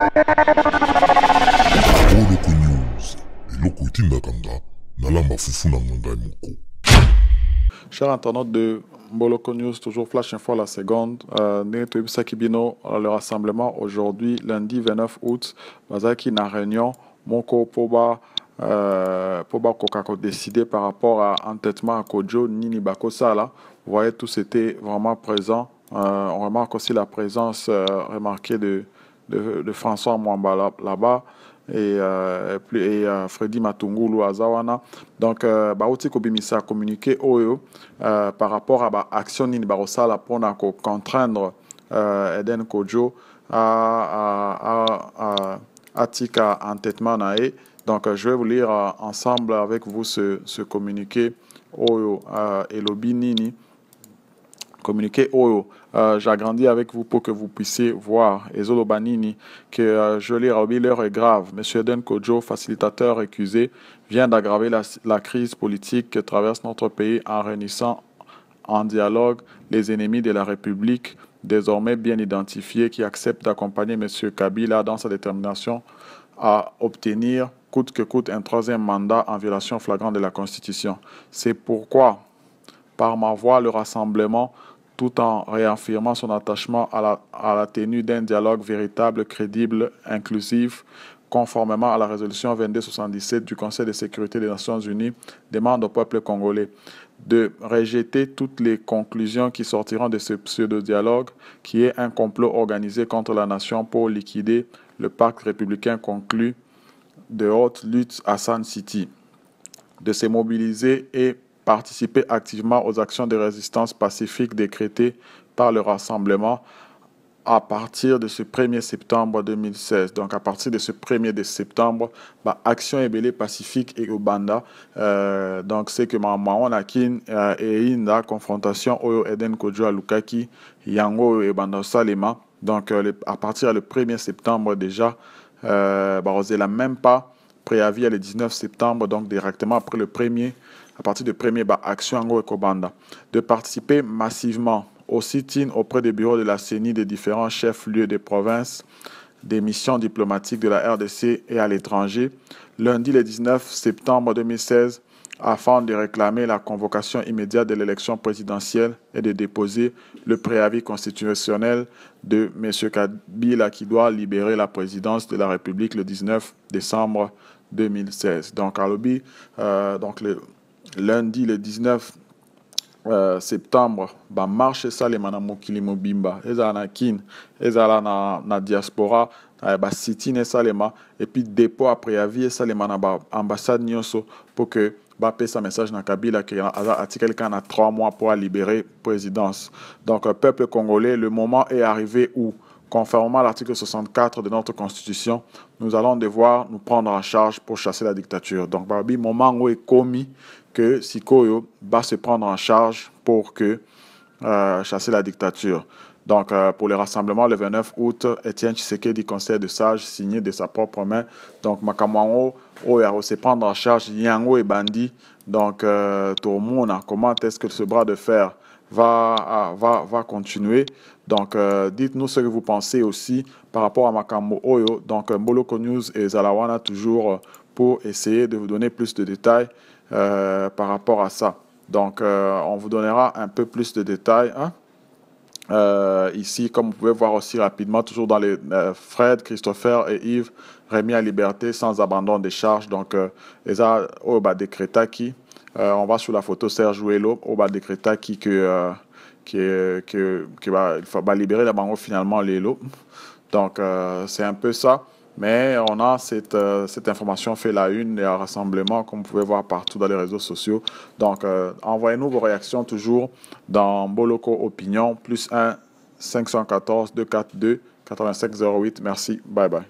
Chers news cher de Boloko News, toujours Flash Info à la seconde. Euh, né Sakibino, le rassemblement aujourd'hui, lundi 29 août, Bazaki na réunion, Moko Poba, euh, Poba Kokako décidé par rapport à entêtement à Kojo, Nini Sala. Vous voyez, tous étaient vraiment présents. Euh, on remarque aussi la présence euh, remarquée de de, François Mwamba là-bas et, euh, euh, Freddy Matungulu Azawana. Donc, euh, kobimisa a communiqué oyo euh, par rapport à l'action de nini pour contraindre euh, Eden Kojo à, à, à, tika nae. Donc, je vais vous lire ensemble avec vous ce, ce communiqué oyo euh, elobi communiqué Oyo. Oh, oh, euh, J'agrandis avec vous pour que vous puissiez voir. Ezolo Banini, que euh, je l'heure est grave. Monsieur Eden Kojo, facilitateur accusé, vient d'aggraver la, la, crise politique que traverse notre pays en réunissant en dialogue les ennemis de la République, désormais bien identifiés, qui acceptent d'accompagner Monsieur Kabila dans sa détermination à obtenir coûte que coûte un troisième mandat en violation flagrante de la Constitution. C'est pourquoi par ma voix, le rassemblement tout en réaffirmant son attachement à la, à la tenue d'un dialogue véritable, crédible, inclusif, conformément à la résolution 2277 du Conseil de sécurité des Nations Unies, demande au peuple congolais de rejeter toutes les conclusions qui sortiront de ce pseudo-dialogue, qui est un complot organisé contre la nation pour liquider le pacte républicain conclu de haute lutte à San City, de se mobiliser et participer activement aux actions de résistance pacifique décrétées par le Rassemblement à partir de ce 1er septembre 2016. Donc, à partir de ce 1er de septembre, bah, Action Ebélé Pacifique et Ubanda, euh, donc c'est que Maon Akin euh, et Inda, confrontation Oyo Eden Kojo Lukaki, Yango et Banda Salema. Donc, euh, à partir du 1er septembre déjà, bah, on même pas préavis à le 19 septembre, donc directement après le premier, à partir du premier bah, Action Ango Ekobanda, de participer massivement au sit-in auprès des bureaux de la CENI des différents chefs-lieux des provinces, des missions diplomatiques de la RDC et à l'étranger, lundi le 19 septembre 2016, afin de réclamer la convocation immédiate de l'élection présidentielle et de déposer le préavis constitutionnel de M. Kabila qui doit libérer la présidence de la République le 19 décembre 2016. Donc, à euh, donc le lundi le 19 euh, septembre bah, marche ça les les mobimba ezala na kine ezala na, na diaspora ah, bah, les basitine Et puis, dépôt préavis les na ambassade nyonso pour que sa message na Kabila qui dit article qui a trois mois pour libérer présidence. Donc euh, peuple congolais, le moment est arrivé où Conformément à l'article 64 de notre Constitution, nous allons devoir nous prendre en charge pour chasser la dictature. Donc, Barbie, moment où est commis que Sikoyo va se prendre en charge pour que euh, chasser la dictature. Donc, euh, pour le rassemblement le 29 août, Étienne dit conseil de sage signé de sa propre main. Donc, Makamango, s'est prendre en charge Yango et Bandi. Donc, euh, tout le monde, comment est-ce que ce bras de fer va, ah, va, continuer donc, euh, dites-nous ce que vous pensez aussi par rapport à Makamouango. Oyo. Donc, Moloko News et Zalawana toujours pour essayer de vous donner plus de détails par rapport à ça. Donc, on vous donnera un peu plus de détails. Hein? Euh, ici, comme vous pouvez voir aussi rapidement, toujours dans les euh, Fred, Christopher et Yves, remis à liberté sans abandon des charges. Donc, euh, Oba qui, euh, on va sur la photo Serge Ouello, Oba Dekreta qui, que, qui, que, va, libérer la banque finalement, l'ELO. Donc, c'est un peu ça. Mais on a euh, cette, information fait la une et un rassemblement, comme vous pouvez voir partout dans les réseaux sociaux. Donc, euh, envoyez-nous vos réactions toujours dans Boloco Opinion, plus 1 514 242 8508. Merci, bye bye.